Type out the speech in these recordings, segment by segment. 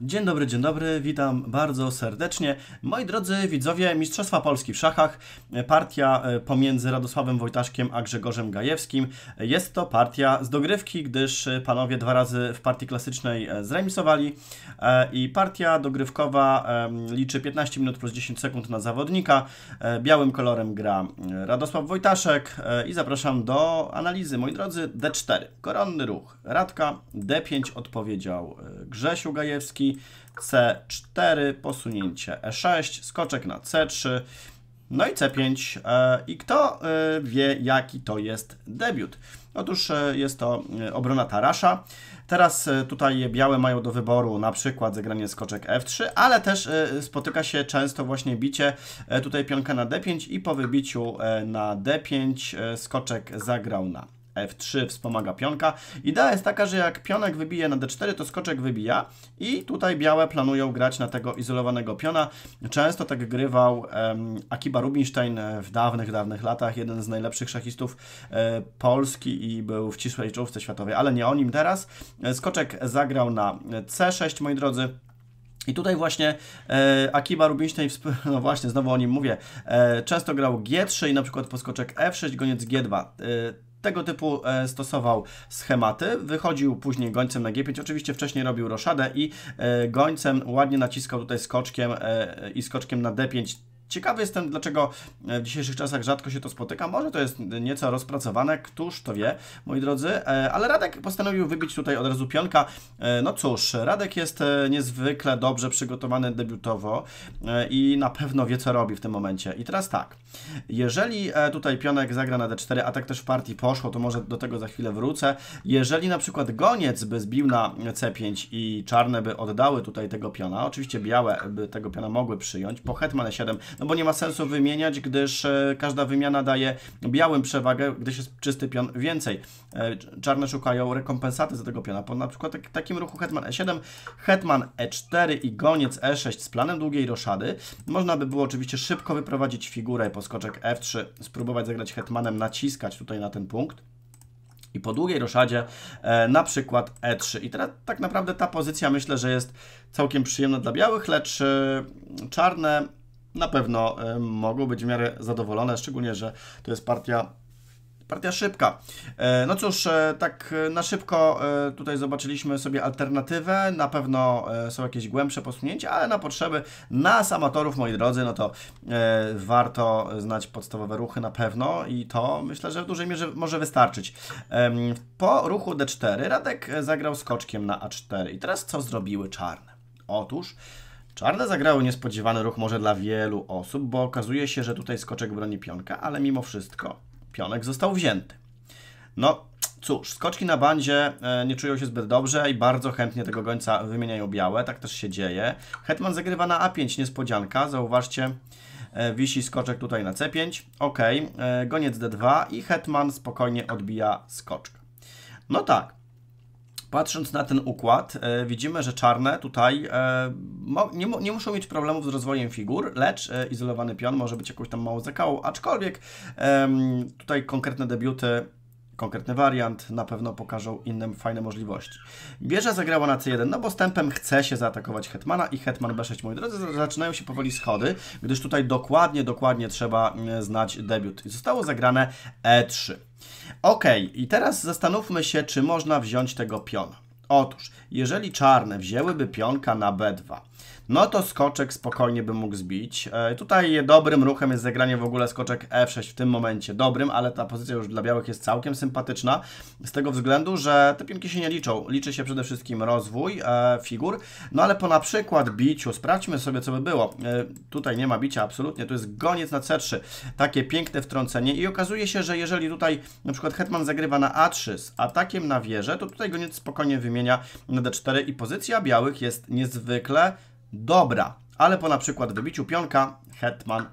Dzień dobry, dzień dobry, witam bardzo serdecznie. Moi drodzy widzowie, Mistrzostwa Polski w szachach, partia e, pomiędzy Radosławem Wojtaszkiem a Grzegorzem Gajewskim. Jest to partia z dogrywki, gdyż e, panowie dwa razy w partii klasycznej e, zremisowali i partia dogrywkowa liczy 15 minut plus 10 sekund na zawodnika. Białym kolorem gra Radosław Wojtaszek i zapraszam do analizy. Moi drodzy, D4, koronny ruch Radka, D5 odpowiedział Grzesiu Gajewski, C4, posunięcie E6, skoczek na C3, no i C5. E, I kto e, wie, jaki to jest debiut? Otóż e, jest to obrona Tarasza. Teraz tutaj białe mają do wyboru na przykład zagranie skoczek F3, ale też spotyka się często właśnie bicie tutaj pionka na D5 i po wybiciu na D5 skoczek zagrał na F3 wspomaga pionka. Idea jest taka, że jak pionek wybije na D4, to skoczek wybija i tutaj białe planują grać na tego izolowanego piona. Często tak grywał um, Akiba Rubinstein e, w dawnych, dawnych latach, jeden z najlepszych szachistów e, Polski i był w cisłej czołówce światowej, ale nie o nim teraz. E, skoczek zagrał na C6, moi drodzy. I tutaj właśnie e, Akiba Rubinstein, no właśnie, znowu o nim mówię, e, często grał G3 i na przykład poskoczek F6, goniec G2. E, tego typu e, stosował schematy. Wychodził później gońcem na G5, oczywiście wcześniej robił roszadę i e, gońcem ładnie naciskał tutaj skoczkiem e, i skoczkiem na D5 Ciekawy jestem, dlaczego e, w dzisiejszych czasach rzadko się to spotyka. Może to jest nieco rozpracowane, któż to wie, moi drodzy. E, ale Radek postanowił wybić tutaj od razu pionka. E, no cóż, Radek jest niezwykle dobrze przygotowany debiutowo i na pewno wie, co robi w tym momencie. I teraz tak, jeżeli tutaj pionek zagra na d4, a tak też w partii poszło, to może do tego za chwilę wrócę. Jeżeli na przykład goniec by zbił na c5 i czarne by oddały tutaj tego piona, oczywiście białe by tego piona mogły przyjąć, po hetmane 7 no bo nie ma sensu wymieniać, gdyż e, każda wymiana daje białym przewagę, gdyż jest czysty pion więcej. E, czarne szukają rekompensaty za tego piona, bo na przykład tak, takim ruchu hetman e7, hetman e4 i goniec e6 z planem długiej roszady. Można by było oczywiście szybko wyprowadzić figurę, poskoczek f3, spróbować zagrać hetmanem, naciskać tutaj na ten punkt i po długiej roszadzie e, na przykład E3. I teraz tak naprawdę ta pozycja myślę, że jest całkiem przyjemna dla białych, lecz e, czarne na pewno mogą być w miarę zadowolone, szczególnie, że to jest partia Partia szybka. E, no cóż, e, tak e, na szybko tutaj zobaczyliśmy sobie alternatywę. Na pewno są jakieś głębsze posunięcia, ale na potrzeby nas, amatorów, moi drodzy, no to warto znać podstawowe ruchy na pewno i to myślę, że w dużej mierze może wystarczyć. Po ruchu d4 Radek zagrał skoczkiem na a4 i teraz co zrobiły czarne? Otóż Czarne zagrały niespodziewany ruch może dla wielu osób, bo okazuje się, że tutaj skoczek broni pionka, ale mimo wszystko pionek został wzięty. No cóż, skoczki na bandzie e, nie czują się zbyt dobrze i bardzo chętnie tego gońca wymieniają białe, tak też się dzieje. Hetman zagrywa na A5, niespodzianka, zauważcie, e, wisi skoczek tutaj na C5, ok, e, goniec D2 i hetman spokojnie odbija skoczka. No tak, patrząc na ten układ, e, widzimy, że czarne tutaj e, nie, nie, muszą mieć problemów z rozwojem figur, lecz e, izolowany pion może być jakoś tam mało zakałą, aczkolwiek tutaj konkretne debiuty konkretny wariant, na pewno pokażą innym fajne możliwości. Bierze zagrała na C1, no bo stępem chce się zaatakować Hetmana i Hetman B6, moi drodzy, zaczynają się powoli schody, gdyż tutaj dokładnie, dokładnie trzeba mm, znać debiut. I zostało zagrane E3. Ok, i teraz zastanówmy się, czy można wziąć tego piona. Otóż, jeżeli czarne wzięłyby pionka na B2, no to skoczek spokojnie by mógł zbić. E, tutaj dobrym ruchem jest zagranie w ogóle skoczek e 6 w tym momencie. Dobrym, ale ta pozycja już dla białych jest całkiem sympatyczna z tego względu, że te pionki się nie liczą. Liczy się przede wszystkim rozwój e, figur, no ale po na przykład biciu, sprawdźmy sobie co by było. E, tutaj nie ma bicia absolutnie, to jest goniec na C3. Takie piękne wtrącenie i okazuje się, że jeżeli tutaj na przykład hetman zagrywa na A3 z atakiem na wieżę, to tutaj goniec spokojnie wymienia na D4 i pozycja białych jest niezwykle Dobra, ale po na przykład wybiciu pionka hetman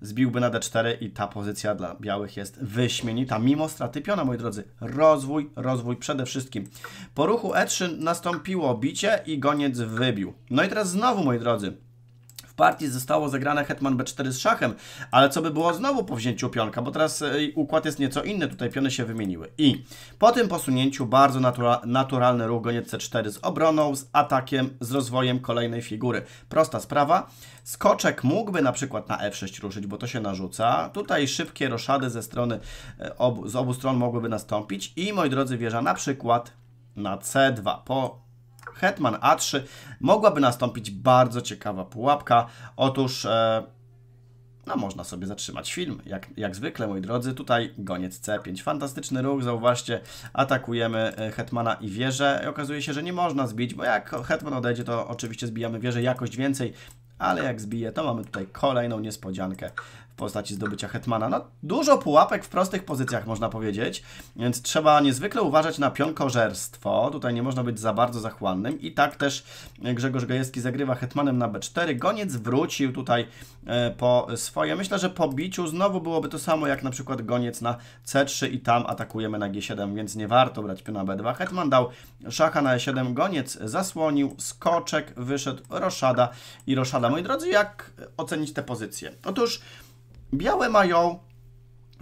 zbiłby na d4 i ta pozycja dla białych jest wyśmienita. Mimo straty piona, moi drodzy, rozwój, rozwój przede wszystkim. Po ruchu e3 nastąpiło bicie i goniec wybił. No i teraz znowu, moi drodzy, partii zostało zagrane hetman b4 z szachem, ale co by było znowu po wzięciu pionka, bo teraz e, układ jest nieco inny, tutaj piony się wymieniły. I po tym posunięciu bardzo natura naturalny ruch goniec c4 z obroną, z atakiem, z rozwojem kolejnej figury. Prosta sprawa. Skoczek mógłby na przykład na f6 e ruszyć, bo to się narzuca. Tutaj szybkie roszady ze strony, e, obu, z obu stron mogłyby nastąpić i moi drodzy wieża na przykład na c2 po Hetman A3 mogłaby nastąpić bardzo ciekawa pułapka. Otóż... E, no można sobie zatrzymać film, jak, jak zwykle moi drodzy, tutaj goniec C5, fantastyczny ruch, zauważcie, atakujemy e, Hetmana i wieżę, I okazuje się, że nie można zbić, bo jak Hetman odejdzie, to oczywiście zbijamy wieżę jakość więcej, ale jak zbije, to mamy tutaj kolejną niespodziankę w postaci zdobycia hetmana. No, dużo pułapek w prostych pozycjach, można powiedzieć, więc trzeba niezwykle uważać na pionkożerstwo. Tutaj nie można być za bardzo zachłannym i tak też Grzegorz Gajewski zagrywa hetmanem na b4. Goniec wrócił tutaj e, po swoje. Myślę, że po biciu znowu byłoby to samo jak na przykład goniec na c3 i tam atakujemy na g7, więc nie warto brać piona b2. Hetman dał szacha na e7, goniec zasłonił, skoczek wyszedł, roszada i roszada. Moi drodzy, jak ocenić te pozycje? Otóż Białe mają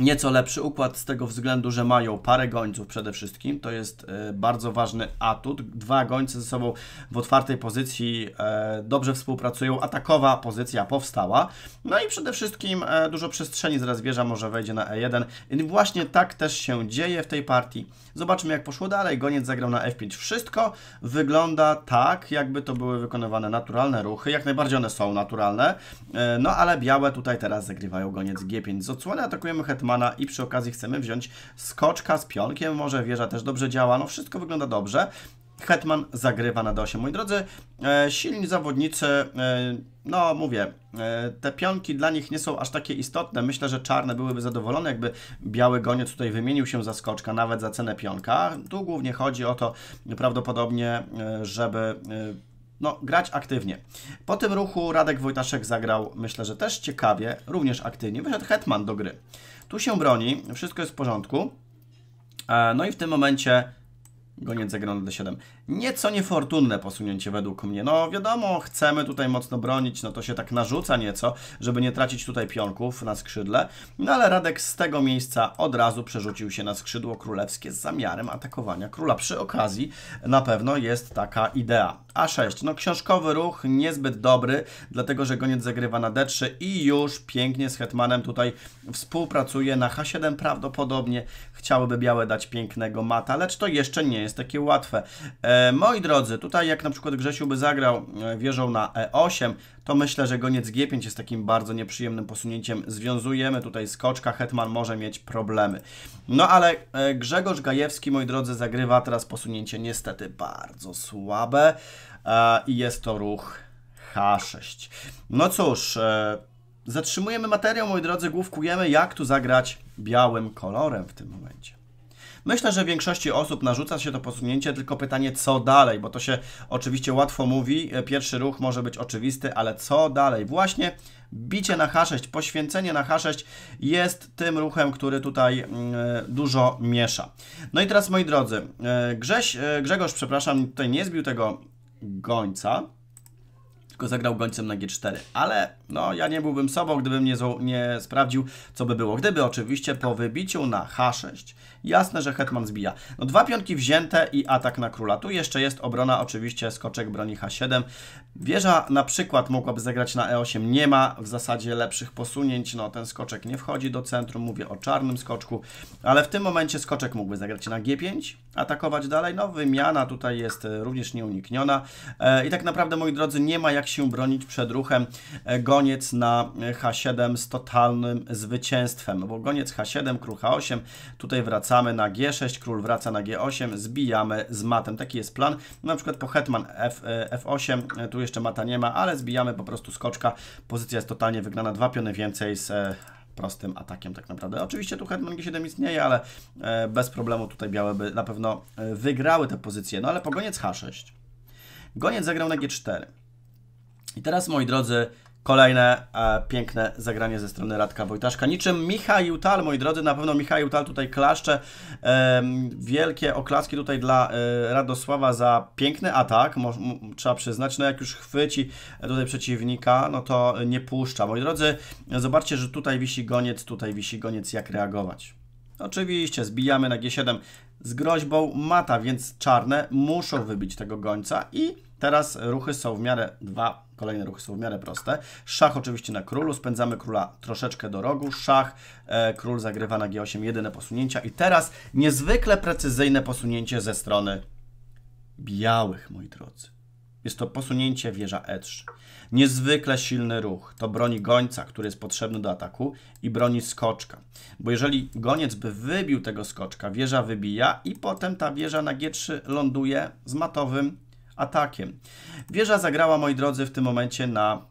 nieco lepszy układ z tego względu, że mają parę gońców przede wszystkim. To jest e, bardzo ważny atut. Dwa gońce ze sobą w otwartej pozycji e, dobrze współpracują. Atakowa pozycja powstała. No i przede wszystkim e, dużo przestrzeni zaraz wieża może wejdzie na E1. I właśnie tak też się dzieje w tej partii. Zobaczmy jak poszło dalej. Goniec zagrał na F5. Wszystko wygląda tak, jakby to były wykonywane naturalne ruchy. Jak najbardziej one są naturalne. No ale białe tutaj teraz zagrywają goniec G5 z odsłony. Atakujemy hetman Hoffmana i przy okazji chcemy wziąć skoczka z pionkiem, może wieża też dobrze działa, no wszystko wygląda dobrze. Hetman zagrywa na D8. Moi drodzy, e, silni zawodnicy, e, no mówię, e, te pionki dla nich nie są aż takie istotne. Myślę, że czarne byłyby zadowolone, jakby biały goniec tutaj wymienił się za skoczka, nawet za cenę pionka. Tu głównie chodzi o to prawdopodobnie, e, żeby e, no, grać aktywnie. Po tym ruchu Radek Wojtaszek zagrał, myślę, że też ciekawie, również aktywnie. Wyszedł Hetman do gry. Tu się broni, wszystko jest w porządku. E, no i w tym momencie Goniec na D7. Nieco niefortunne posunięcie według mnie. No wiadomo, chcemy tutaj mocno bronić, no to się tak narzuca nieco, żeby nie tracić tutaj pionków na skrzydle. No ale Radek z tego miejsca od razu przerzucił się na skrzydło królewskie z zamiarem atakowania króla. Przy okazji na pewno jest taka idea. A6, no książkowy ruch niezbyt dobry, dlatego że Goniec zagrywa na D3 i już pięknie z Hetmanem tutaj współpracuje. Na H7 prawdopodobnie chciałyby białe dać pięknego mata, lecz to jeszcze nie jest jest takie łatwe. E, moi drodzy, tutaj jak na przykład Grzesiu by zagrał e, wieżą na E8, to myślę, że goniec G5 jest takim bardzo nieprzyjemnym posunięciem. Związujemy tutaj skoczka, hetman może mieć problemy. No ale e, Grzegorz Gajewski, moi drodzy, zagrywa teraz posunięcie niestety bardzo słabe i jest to ruch H6. No cóż, zatrzymujemy materiał, moi drodzy, główkujemy, jak tu zagrać białym kolorem w tym momencie. Myślę, że większości osób narzuca się to posunięcie, tylko pytanie co dalej, bo to się oczywiście łatwo mówi, e, pierwszy ruch może być oczywisty, ale co dalej? Właśnie bicie na H6, poświęcenie na H6 jest tym ruchem, który tutaj mm, e, dużo miesza. No i teraz moi drodzy, e, Grześ, Grzegorz, przepraszam, tutaj nie zbił tego gońca, tylko zagrał gońcem na G4. Ale no, ja nie byłbym sobą, gdybym nie, nie sprawdził, co by było. Gdyby oczywiście po wybiciu na H6, jasne, że hetman zbija. No dwa pionki wzięte i atak na króla. Tu jeszcze jest obrona, oczywiście skoczek broni H7. Wieża na przykład mogłaby zagrać na E8. Nie ma w zasadzie lepszych posunięć. No ten skoczek nie wchodzi do centrum. Mówię o czarnym skoczku. Ale w tym momencie skoczek mógłby zagrać na G5, atakować dalej. No wymiana tutaj jest e, również nieunikniona. E, I tak naprawdę, moi drodzy, nie ma jak się bronić przed ruchem e, goniec na e, H7 z totalnym zwycięstwem, bo goniec H7, król H8, tutaj wracamy na G6, król wraca na G8, zbijamy z matem. Taki jest plan, no, na przykład po hetman F, e, F8, tu jeszcze mata nie ma, ale zbijamy po prostu skoczka, pozycja jest totalnie wygrana, dwa piony więcej z prostym atakiem tak naprawdę. Oczywiście tu hetman g7 istnieje, ale bez problemu tutaj białe by na pewno wygrały te pozycje. No ale po goniec h6. Goniec zagrał na g4. I teraz, moi drodzy, Kolejne e, piękne zagranie ze strony Radka Wojtaszka. Niczym Michał Tal, moi drodzy, na pewno Michał Tal tutaj klaszcze. E, wielkie oklaski tutaj dla e, Radosława za piękny atak, mo, m, trzeba przyznać. No jak już chwyci e, tutaj przeciwnika, no to nie puszcza. Moi drodzy, zobaczcie, że tutaj wisi goniec, tutaj wisi goniec, jak reagować. Oczywiście zbijamy na G7 z groźbą mata, więc czarne muszą wybić tego gońca i Teraz ruchy są w miarę, dwa kolejne ruchy są w miarę proste. Szach oczywiście na królu, spędzamy króla troszeczkę do rogu, szach, e, król zagrywa na g8, jedyne posunięcia i teraz niezwykle precyzyjne posunięcie ze strony białych, moi drodzy. Jest to posunięcie wieża E3. Niezwykle silny ruch. To broni gońca, który jest potrzebny do ataku i broni skoczka. Bo jeżeli goniec by wybił tego skoczka, wieża wybija i potem ta wieża na G3 ląduje z matowym atakiem. Wieża zagrała, moi drodzy, w tym momencie na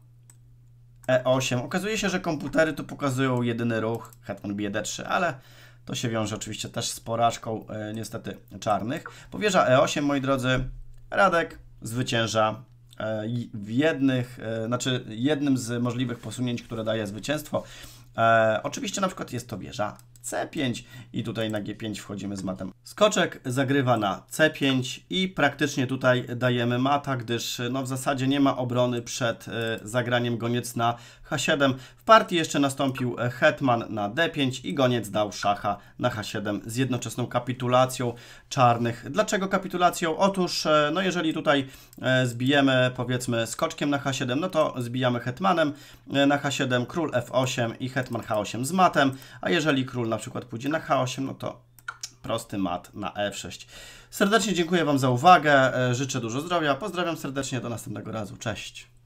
E8. Okazuje się, że komputery tu pokazują jedyny ruch, hetman bije D3, ale to się wiąże oczywiście też z porażką e, niestety czarnych. Powierza E8, moi drodzy, Radek zwycięża e, w jednych, e, znaczy jednym z możliwych posunięć, które daje zwycięstwo. E, oczywiście na przykład jest to wieża C5 i tutaj na G5 wchodzimy z matem. Skoczek zagrywa na C5 i praktycznie tutaj dajemy mata, gdyż no w zasadzie nie ma obrony przed e, zagraniem goniec na H7 partii jeszcze nastąpił e, hetman na d5 i goniec dał szacha na h7 z jednoczesną kapitulacją czarnych. Dlaczego kapitulacją? Otóż, e, no jeżeli tutaj e, zbijemy powiedzmy skoczkiem na h7, no to zbijamy hetmanem na h7, król f8 i hetman h8 z matem, a jeżeli król na przykład pójdzie na h8, no to prosty mat na f6. Serdecznie dziękuję Wam za uwagę, życzę dużo zdrowia, pozdrawiam serdecznie, do następnego razu, cześć!